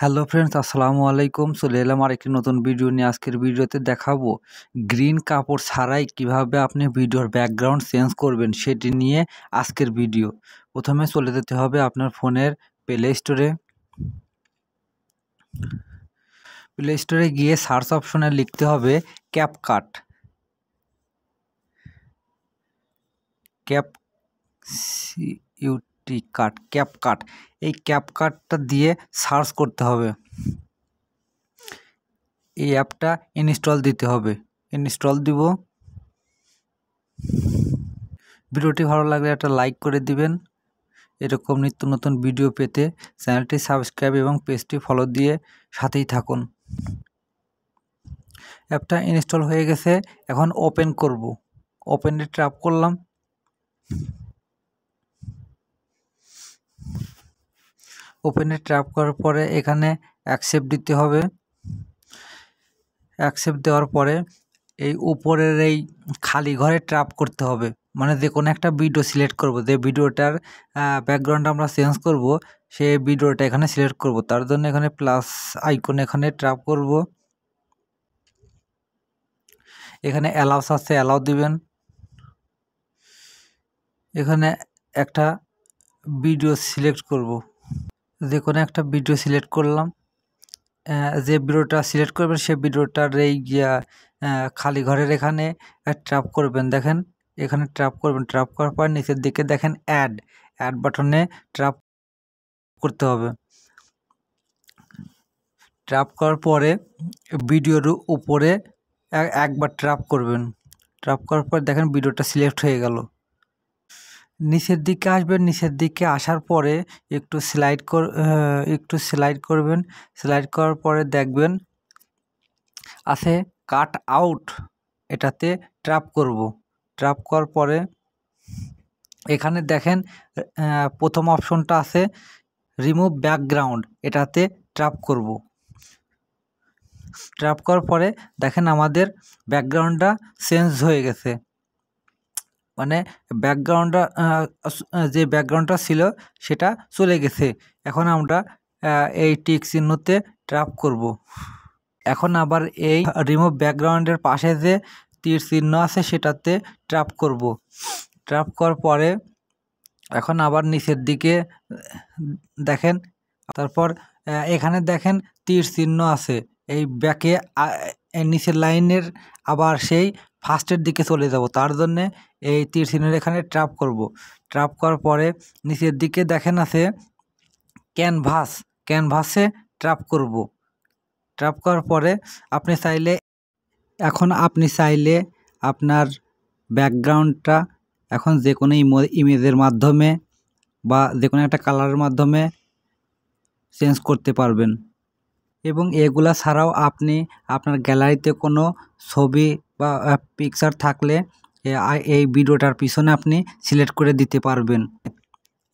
Hello friends আসসালামু আলাইকুম চলে এলাম আর একটি নতুন ভিডিও নিয়ে আজকের ভিডিওতে দেখাবো গ্রিন কাপড় ছাড়াই কিভাবে আপনি ভিডিওর ব্যাকগ্রাউন্ড চেঞ্জ করবেন সেটি নিয়ে আজকের ভিডিও প্রথমে চলে যেতে হবে আপনার ফোনের প্লে স্টোরে প্লে স্টোরে গিয়ে সার্চ অপশনে লিখতে হবে CapCut cap U T cut cap cut এই ক্যাপ কাটটা দিয়ে সার্চ করতে হবে এই অ্যাপটা ইনস্টল দিতে হবে ইনস্টল দিব ভিডিওটি ভালো লাগলে একটা লাইক করে দিবেন এরকম নিত্য নতুন ভিডিও পেতে চ্যানেলটি সাবস্ক্রাইব এবং পেজটি ফলো দিয়ে সাথেই থাকুন অ্যাপটা ইনস্টল হয়ে গেছে এখন ওপেন করব ওপেনে ট্র্যাপ করলাম ওপেনে ট্র্যাপ করার পরে এখানে অ্যাকসেপ্ট দিতে হবে অ্যাকসেপ্ট দেওয়ার পরে এই উপরের এই খালি ঘরে ট্র্যাপ করতে হবে মানে যে কোনো একটা ভিডিও সিলেক্ট করব যে ভিডিওটার ব্যাকগ্রাউন্ড আমরা চেঞ্জ করব সে ভিডিওটা এখানে সিলেক্ট করব তার জন্য এখানে প্লাস আইকন এখানে ট্র্যাপ করব এখানে অ্যালাউস আছে অ্যালাউ দিবেন এখানে একটা ভিডিও সিলেক্ট করব যে কোনো একটা ভিডিও সিলেক্ট করলাম যে ভিডিওটা সিলেক্ট করবেন সেই ভিডিওটার এই খালি ঘরের এখানে ট্র্যাপ করবেন দেখেন এখানে ট্র্যাপ করবেন ট্র্যাপ করার পর নিচের দিকে দেখেন অ্যাড অ্যাড বাটনে ট্র্যাপ করতে হবে ট্র্যাপ করার পরে ভিডিওর উপরে একবার ট্র্যাপ করবেন ট্র্যাপ করার পর দেখেন ভিডিওটা সিলেক্ট হয়ে গেল নিচের দিকে আসবেন নিচের দিকে আসার পরে একটু স্লাইড কর একটু স্লাইড করবেন স্লাইড করার পরে দেখবেন আছে কাট আউট এটাতে ট্র্যাপ করব ট্র্যাপ করার পরে এখানে দেখেন প্রথম অপশনটা আছে রিমুভ ব্যাকগ্রাউন্ড এটাতে ট্র্যাপ করব ট্র্যাপ করার পরে দেখেন আমাদের ব্যাকগ্রাউন্ডটা চেঞ্জ হয়ে গেছে মানে ব্যাকগ্রাউন্ডটা যে ব্যাকগ্রাউন্ডটা ছিল সেটা চলে গেছে এখন আমরা এই টিক চিহ্নতে ট্রাপ করব। এখন আবার এই রিমুভ ব্যাকগ্রাউন্ডের পাশে যে তীর চিহ্ন আছে সেটাতে ট্রাপ করব। ট্রাপ করার পরে এখন আবার নিচের দিকে দেখেন তারপর এখানে দেখেন তীর চিহ্ন আছে এই ব্যাকে নিচের লাইনের আবার সেই ফার্স্টের দিকে চলে যাব তার জন্যে এই তীর এখানে ট্রাপ করব। ট্রাপ করার পরে নিচের দিকে দেখেন আছে ক্যানভাস ক্যানভাসে ট্রাপ করব। ট্রাপ করার পরে আপনি চাইলে এখন আপনি চাইলে আপনার ব্যাকগ্রাউন্ডটা এখন যে কোনো ইমেজের মাধ্যমে বা যে কোনো একটা কালারের মাধ্যমে চেঞ্জ করতে পারবেন এবং এগুলা ছাড়াও আপনি আপনার গ্যালারিতে কোনো ছবি বা পিকচার থাকলে এই ভিডিওটার পিছনে আপনি সিলেক্ট করে দিতে পারবেন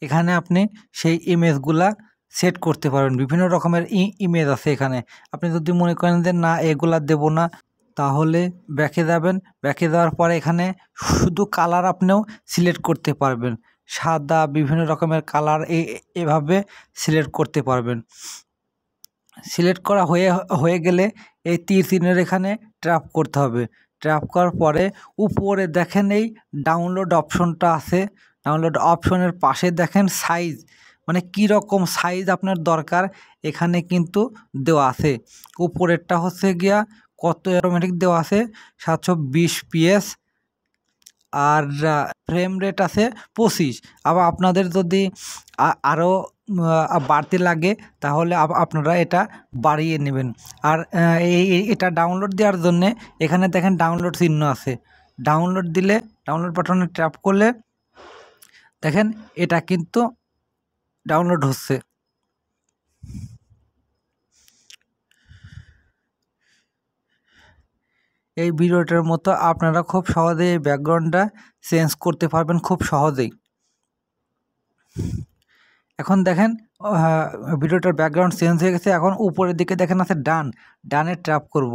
এখানে আপনি সেই ইমেজগুলা সেট করতে পারবেন বিভিন্ন রকমের ইমেজ আছে এখানে আপনি যদি মনে করেন যে না এগুলা দেব না তাহলে ব্যাকে যাবেন ব্যাকে যাওয়ার পরে এখানে শুধু কালার আপনিও সিলেক্ট করতে পারবেন সাদা বিভিন্ন রকমের কালার এভাবে সিলেক্ট করতে পারবেন সিলেক্ট করা হয়ে হয়ে গেলে এই তীর চিহ্নের এখানে ট্র্যাপ করতে হবে ট্র্যাপ করার পরে উপরে দেখেন এই ডাউনলোড অপশনটা আছে ডাউনলোড অপশনের পাশে দেখেন সাইজ মানে কি রকম সাইজ আপনার দরকার এখানে কিন্তু দেওয়া আছে উপরেরটা হচ্ছে গিয়া কত অটোমেটিক দেওয়া আছে সাতশো বিশ পিএস আর ফ্রেম রেট আছে পঁচিশ আবার আপনাদের যদি আরও বাড়তে লাগে তাহলে আপনারা এটা বাড়িয়ে নেবেন আর এই এটা ডাউনলোড দেওয়ার জন্যে এখানে দেখেন ডাউনলোড চিহ্ন আছে ডাউনলোড দিলে ডাউনলোড বাটনে ট্যাপ করলে দেখেন এটা কিন্তু ডাউনলোড হচ্ছে এই ভিডিওটার মতো আপনারা খুব সহজেই এই ব্যাকগ্রাউন্ডটা চেঞ্জ করতে পারবেন খুব সহজেই এখন দেখেন ভিডিওটার ব্যাকগ্রাউন্ড চেঞ্জ হয়ে গেছে এখন উপরের দিকে দেখেন আছে ডান ডানে ট্র্যাপ করব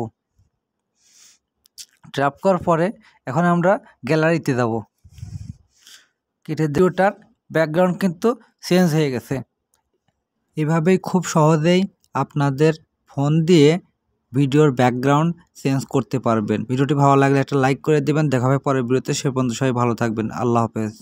ট্র্যাপ করার পরে এখন আমরা গ্যালারিতে যাব কেটে ভিডিওটার ব্যাকগ্রাউন্ড কিন্তু চেঞ্জ হয়ে গেছে এভাবেই খুব সহজেই আপনাদের ফোন দিয়ে ভিডিওর ব্যাকগ্রাউন্ড চেঞ্জ করতে পারবেন ভিডিওটি ভালো লাগলে একটা লাইক করে দেবেন দেখা হবে পরের ভিডিওতে সে পর্যন্ত সবাই ভালো থাকবেন আল্লাহ হাফেজ